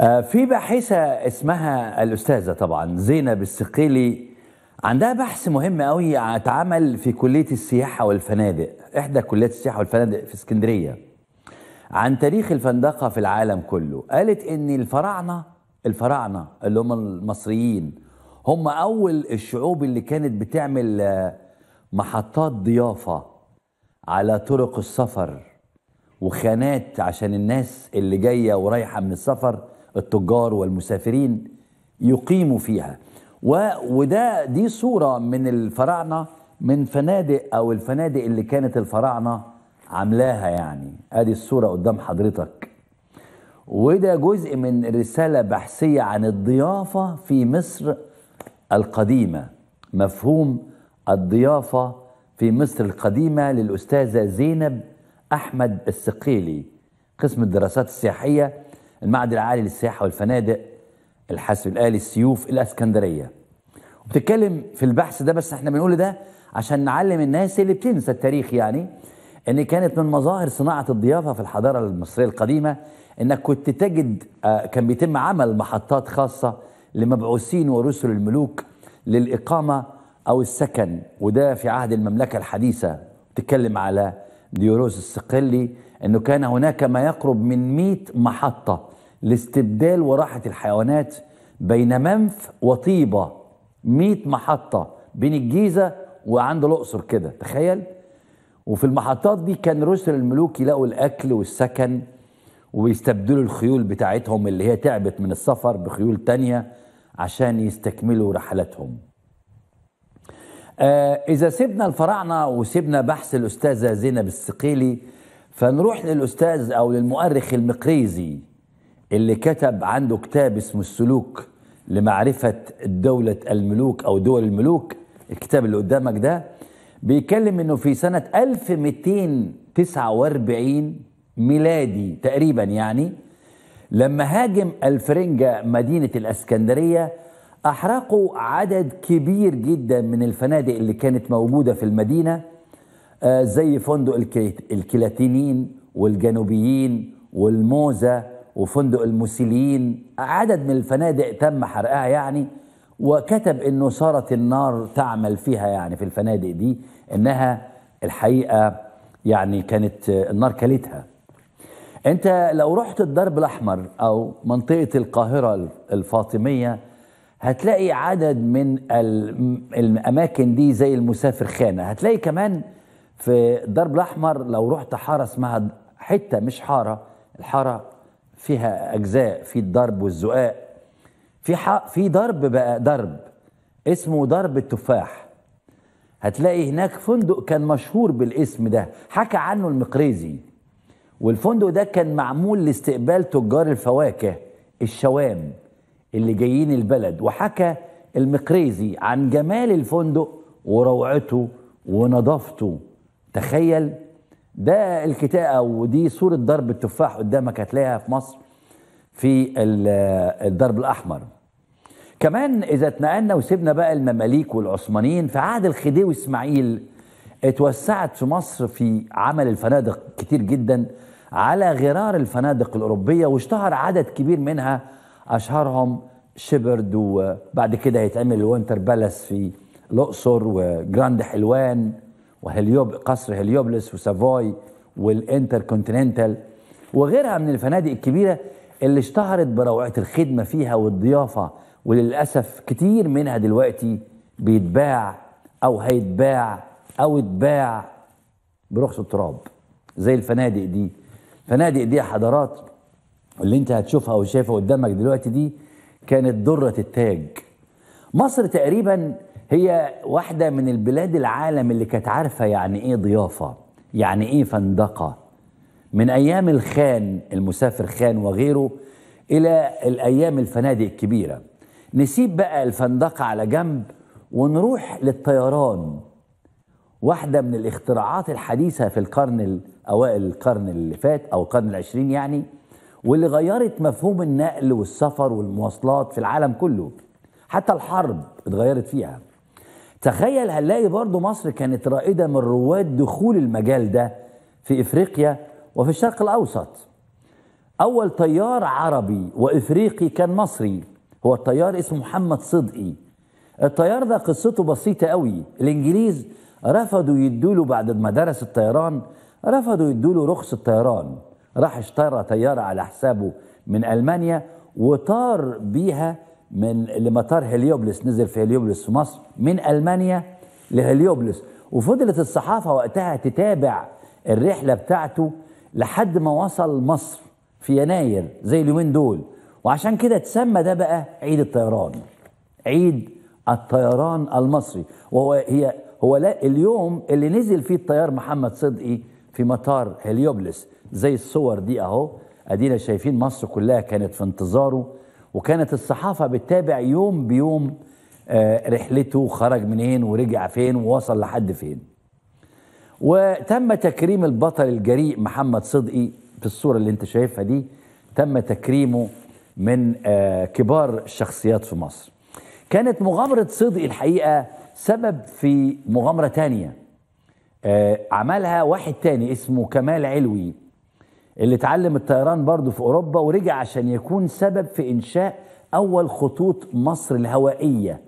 آه، في باحثة اسمها الأستاذة طبعا زينب السقيلي عندها بحث مهم قوي اتعمل في كلية السياحة والفنادق إحدى كليات السياحة والفنادق في اسكندرية عن تاريخ الفندقة في العالم كله قالت إن الفراعنة الفراعنة اللي هم المصريين هم أول الشعوب اللي كانت بتعمل آه، محطات ضيافة على طرق السفر وخانات عشان الناس اللي جاية ورايحة من السفر التجار والمسافرين يقيموا فيها وده دي صورة من الفراعنة من فنادق أو الفنادق اللي كانت الفراعنة عاملاها يعني ادي الصورة قدام حضرتك وده جزء من رسالة بحثية عن الضيافة في مصر القديمة مفهوم الضيافة في مصر القديمة للأستاذة زينب أحمد السقيلي قسم الدراسات السياحية المعهد العالي للسياحه والفنادق الحاسب الالي السيوف الاسكندريه وبتتكلم في البحث ده بس احنا بنقول ده عشان نعلم الناس اللي بتنسى التاريخ يعني ان كانت من مظاهر صناعه الضيافه في الحضاره المصريه القديمه انك كنت تجد آه، كان بيتم عمل محطات خاصه لمبعوثين ورسل الملوك للاقامه او السكن وده في عهد المملكه الحديثه بتتكلم على ديوروس السقلي أنه كان هناك ما يقرب من 100 محطة لاستبدال وراحة الحيوانات بين منف وطيبة 100 محطة بين الجيزة وعند الأقصر كده تخيل وفي المحطات دي كان رسل الملوك يلاقوا الأكل والسكن ويستبدلوا الخيول بتاعتهم اللي هي تعبت من السفر بخيول تانية عشان يستكملوا رحلتهم آه، إذا سيبنا الفراعنة وسيبنا بحث الأستاذة زينب السقيلي فنروح للأستاذ أو للمؤرخ المقريزي اللي كتب عنده كتاب اسمه السلوك لمعرفة دولة الملوك أو دول الملوك الكتاب اللي قدامك ده بيتكلم إنه في سنة 1249 ميلادي تقريبا يعني لما هاجم الفرنجة مدينة الأسكندرية أحرقوا عدد كبير جدا من الفنادق اللي كانت موجودة في المدينة آه، زي فندق الكلاتينين والجنوبيين والموزة وفندق الموسيليين عدد من الفنادق تم حرقها يعني وكتب انه صارت النار تعمل فيها يعني في الفنادق دي انها الحقيقه يعني كانت آه، النار كلتها انت لو رحت الدرب الاحمر او منطقه القاهره الفاطميه هتلاقي عدد من الاماكن دي زي المسافر خانه هتلاقي كمان في الدرب الاحمر لو رحت حاره اسمها حته مش حاره الحاره فيها اجزاء في الضرب والزقاق في في ضرب بقى درب اسمه درب التفاح هتلاقي هناك فندق كان مشهور بالاسم ده حكى عنه المقريزي والفندق ده كان معمول لاستقبال تجار الفواكه الشوام اللي جايين البلد وحكى المقريزي عن جمال الفندق وروعته ونظافته تخيل ده الكتابة ودي صورة ضرب التفاح قدامك هتلاقيها في مصر في الضرب الأحمر كمان إذا اتنقلنا وسيبنا بقى المماليك والعثمانيين في عهد الخديوي إسماعيل اتوسعت في مصر في عمل الفنادق كتير جدا على غرار الفنادق الأوروبية واشتهر عدد كبير منها اشهرهم شبرد وبعد كده هيتعمل وينتر بالاس في الاقصر وجراند حلوان وهليوب قصر هليوبلس وسافوي والانتر كونتيننتال وغيرها من الفنادق الكبيره اللي اشتهرت بروعه الخدمه فيها والضيافه وللاسف كتير منها دلوقتي بيتباع او هيتباع او اتباع برخص التراب زي الفنادق دي الفنادق دي حضرات اللي انت هتشوفها وشايفها قدامك دلوقتي دي كانت درة التاج مصر تقريبا هي واحدة من البلاد العالم اللي كانت عارفة يعني ايه ضيافة يعني ايه فندقة من ايام الخان المسافر خان وغيره الى الايام الفنادق الكبيرة نسيب بقى الفندقة على جنب ونروح للطيران واحدة من الاختراعات الحديثة في القرن أوائل القرن اللي فات أو القرن العشرين يعني واللي غيرت مفهوم النقل والسفر والمواصلات في العالم كله حتى الحرب اتغيرت فيها تخيل هنلاقي برضو مصر كانت رائدة من رواد دخول المجال ده في إفريقيا وفي الشرق الأوسط أول طيار عربي وإفريقي كان مصري هو الطيار اسمه محمد صدقي الطيار ده قصته بسيطة قوي الإنجليز رفضوا يدوله بعد ما درس الطيران رفضوا يدوله رخص الطيران راح اشترى طيارة على حسابه من ألمانيا وطار بيها من لمطار هليوبلس نزل في هليوبلس في مصر من ألمانيا لهليوبلس وفضلت الصحافة وقتها تتابع الرحلة بتاعته لحد ما وصل مصر في يناير زي اليومين دول وعشان كده اتسمى ده بقى عيد الطيران عيد الطيران المصري وهو هي هو لا اليوم اللي نزل فيه الطيار محمد صدقي في مطار هليوبلس زي الصور دي اهو ادينا شايفين مصر كلها كانت في انتظاره وكانت الصحافه بتتابع يوم بيوم آه، رحلته خرج منين ورجع فين ووصل لحد فين وتم تكريم البطل الجريء محمد صدقي في الصورة اللي انت شايفها دي تم تكريمه من آه، كبار الشخصيات في مصر كانت مغامرة صدقي الحقيقة سبب في مغامرة تانية آه، عملها واحد تاني اسمه كمال علوي اللي اتعلم الطيران برضه في أوروبا ورجع عشان يكون سبب في إنشاء أول خطوط مصر الهوائية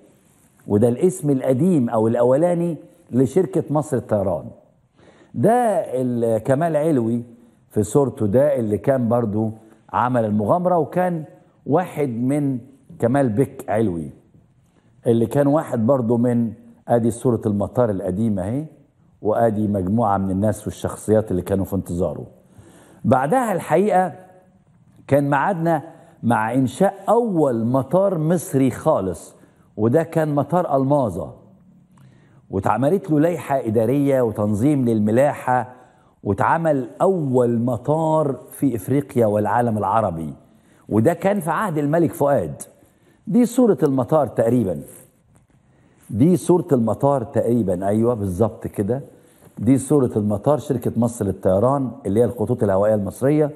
وده الاسم القديم أو الأولاني لشركة مصر الطيران ده كمال علوي في صورته ده اللي كان برضه عمل المغامرة وكان واحد من كمال بك علوي اللي كان واحد برضه من ادي صورة المطار القديمة اهي وادي مجموعة من الناس والشخصيات اللي كانوا في انتظاره بعدها الحقيقة كان معادنا مع إنشاء أول مطار مصري خالص وده كان مطار الماظة واتعملت له لائحة إدارية وتنظيم للملاحة واتعمل أول مطار في إفريقيا والعالم العربي وده كان في عهد الملك فؤاد دي صورة المطار تقريبا دي صورة المطار تقريبا أيوة بالظبط كده دي صورة المطار شركة مصر للطيران اللي هي الخطوط الهوائية المصرية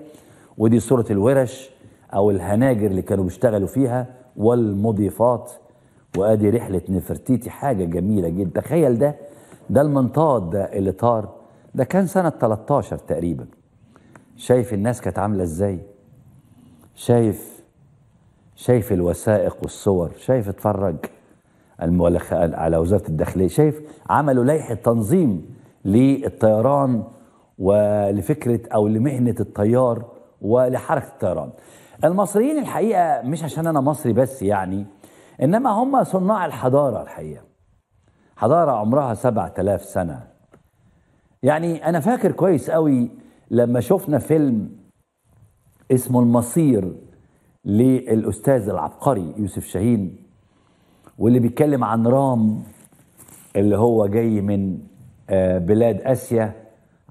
ودي صورة الورش أو الهناجر اللي كانوا بيشتغلوا فيها والمضيفات وادي رحله نفرتيتي حاجه جميله جدا تخيل ده ده المنطاد ده اللي طار ده كان سنه 13 تقريبا شايف الناس كانت عامله ازاي شايف شايف الوثائق والصور شايف اتفرج على وزاره الداخليه شايف عملوا لائحه تنظيم للطيران ولفكرة أو لمهنة الطيار ولحركة الطيران المصريين الحقيقة مش عشان أنا مصري بس يعني إنما هم صناع الحضارة الحقيقة حضارة عمرها 7000 سنة يعني أنا فاكر كويس قوي لما شفنا فيلم اسمه المصير للأستاذ العبقري يوسف شاهين واللي بيتكلم عن رام اللي هو جاي من آه، بلاد اسيا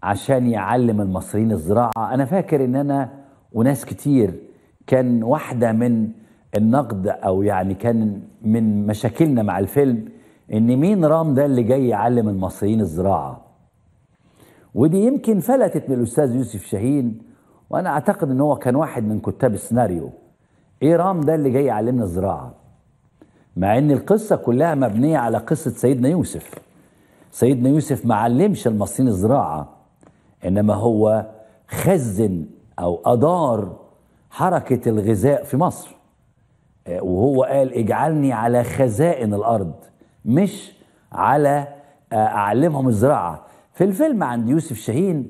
عشان يعلم المصريين الزراعه انا فاكر ان انا وناس كتير كان واحده من النقد او يعني كان من مشاكلنا مع الفيلم ان مين رام ده اللي جاي يعلم المصريين الزراعه ودي يمكن فلتت من الاستاذ يوسف شاهين وانا اعتقد ان هو كان واحد من كتاب السيناريو ايه رام ده اللي جاي يعلمنا الزراعه مع ان القصه كلها مبنيه على قصه سيدنا يوسف سيدنا يوسف ما علمش المصريين الزراعة إنما هو خزن أو أدار حركة الغذاء في مصر آه، وهو قال اجعلني على خزائن الأرض مش على آه، أعلمهم الزراعة في الفيلم عند يوسف شاهين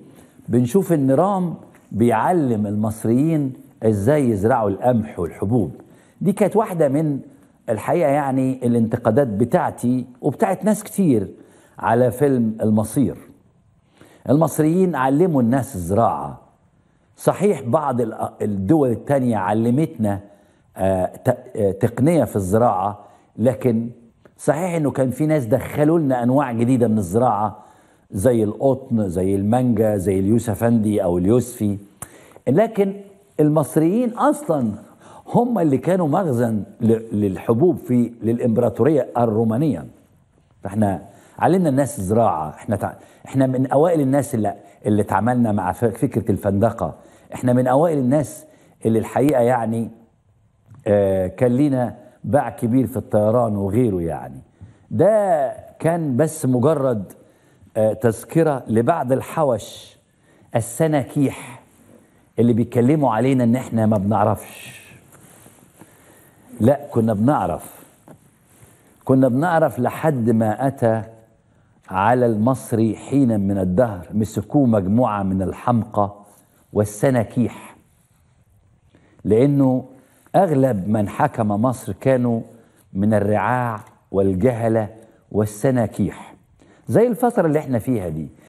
بنشوف إن رام بيعلم المصريين إزاي يزرعوا القمح والحبوب دي كانت واحدة من الحقيقة يعني الانتقادات بتاعتي وبتاعت ناس كتير على فيلم المصير المصريين علموا الناس الزراعة صحيح بعض الدول التانية علمتنا آه، آه، تقنية في الزراعة لكن صحيح انه كان في ناس دخلوا لنا انواع جديدة من الزراعة زي القطن زي المانجا زي اندي او اليوسفي لكن المصريين اصلا هم اللي كانوا مخزن للحبوب في للامبراطورية الرومانية فاحنا علمنا الناس زراعه احنا تع... احنا من اوائل الناس اللي اللي اتعاملنا مع فكره الفندقه احنا من اوائل الناس اللي الحقيقه يعني آه كان لينا باع كبير في الطيران وغيره يعني ده كان بس مجرد آه تذكره لبعض الحوش السناكيح اللي بيتكلموا علينا ان احنا ما بنعرفش لا كنا بنعرف كنا بنعرف لحد ما اتى على المصري حينا من الدهر مسكوه مجموعة من الحمقى والسناكيح لأنه أغلب من حكم مصر كانوا من الرعاع والجهلة والسناكيح زي الفترة اللي احنا فيها دي